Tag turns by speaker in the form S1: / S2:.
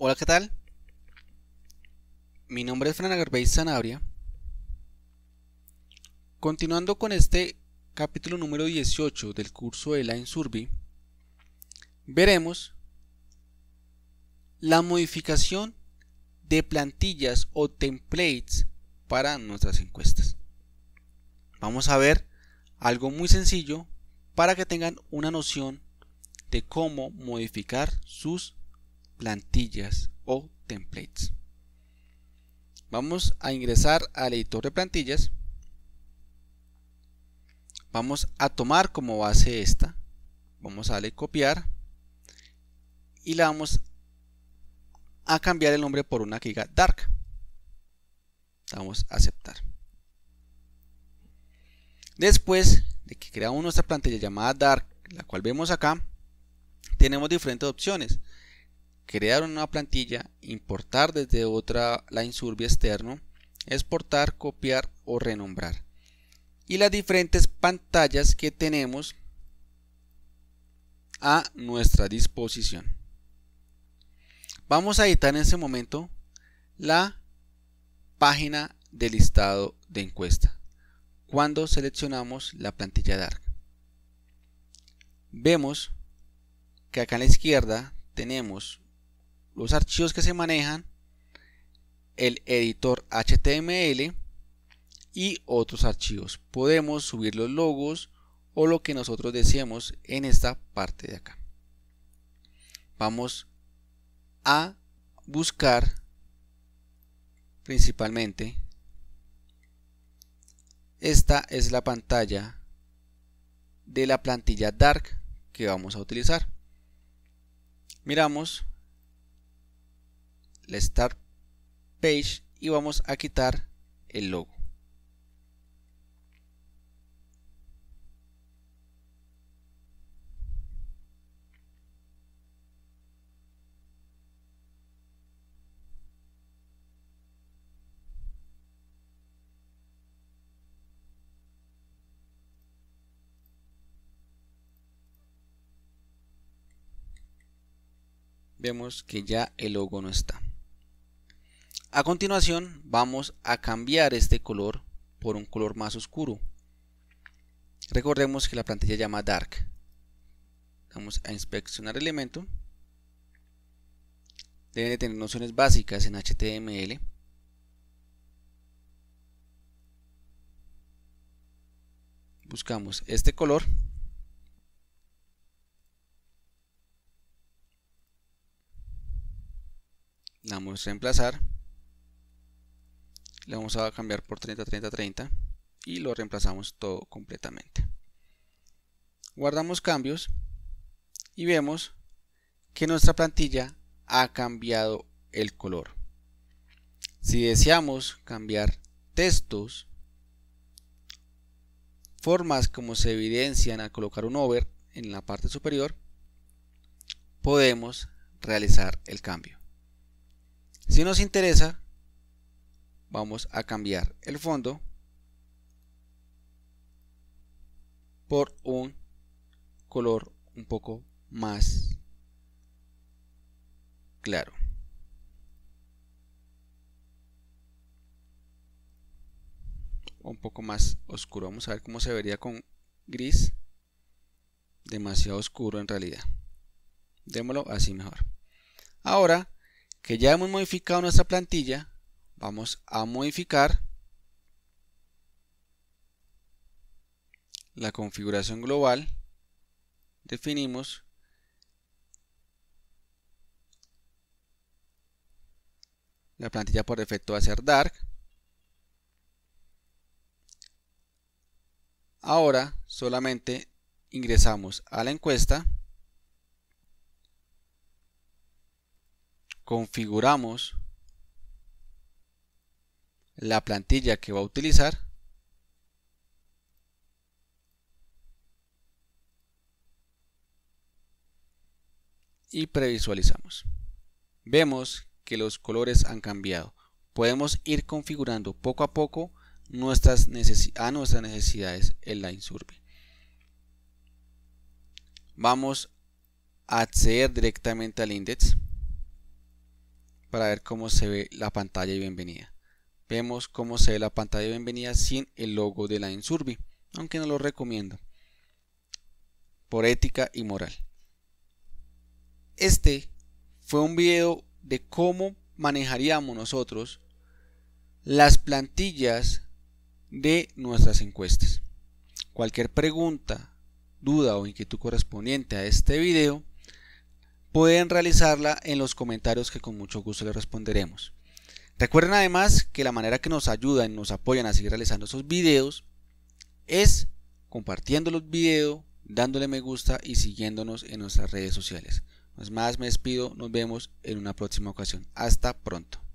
S1: Hola, ¿qué tal? Mi nombre es Fran Agarbey Sanabria. Continuando con este capítulo número 18 del curso de Line Survey, veremos la modificación de plantillas o templates para nuestras encuestas. Vamos a ver algo muy sencillo para que tengan una noción de cómo modificar sus plantillas o templates. Vamos a ingresar al editor de plantillas. Vamos a tomar como base esta. Vamos a darle copiar. Y la vamos a cambiar el nombre por una que diga Dark. Vamos a aceptar. Después de que creamos nuestra plantilla llamada Dark, la cual vemos acá, tenemos diferentes opciones crear una plantilla, importar desde otra survey externo, exportar, copiar o renombrar. Y las diferentes pantallas que tenemos a nuestra disposición. Vamos a editar en ese momento la página del listado de encuesta. Cuando seleccionamos la plantilla Dark, vemos que acá a la izquierda tenemos los archivos que se manejan, el editor HTML y otros archivos. Podemos subir los logos o lo que nosotros deseemos en esta parte de acá. Vamos a buscar principalmente esta es la pantalla de la plantilla dark que vamos a utilizar miramos la Start Page y vamos a quitar el logo. vemos que ya el logo no está. A continuación vamos a cambiar este color por un color más oscuro. Recordemos que la plantilla llama Dark. Vamos a inspeccionar el elemento. Deben de tener nociones básicas en HTML. Buscamos este color. Damos reemplazar le vamos a cambiar por 30, 30, 30 y lo reemplazamos todo completamente. Guardamos cambios y vemos que nuestra plantilla ha cambiado el color. Si deseamos cambiar textos, formas como se evidencian al colocar un over en la parte superior, podemos realizar el cambio. Si nos interesa, vamos a cambiar el fondo por un color un poco más claro. Un poco más oscuro. Vamos a ver cómo se vería con gris. Demasiado oscuro en realidad. Démoslo así mejor. Ahora que ya hemos modificado nuestra plantilla, Vamos a modificar la configuración global. Definimos la plantilla por defecto va a ser dark. Ahora solamente ingresamos a la encuesta, configuramos la plantilla que va a utilizar y previsualizamos. Vemos que los colores han cambiado. Podemos ir configurando poco a poco nuestras a nuestras necesidades en la survey Vamos a acceder directamente al index para ver cómo se ve la pantalla y bienvenida. Vemos cómo se ve la pantalla de bienvenida sin el logo de la Insurbi, aunque no lo recomiendo, por ética y moral. Este fue un video de cómo manejaríamos nosotros las plantillas de nuestras encuestas. Cualquier pregunta, duda o inquietud correspondiente a este video, pueden realizarla en los comentarios que con mucho gusto le responderemos. Recuerden además que la manera que nos ayudan, nos apoyan a seguir realizando esos videos es compartiendo los videos, dándole me gusta y siguiéndonos en nuestras redes sociales. No más, me despido, nos vemos en una próxima ocasión. Hasta pronto.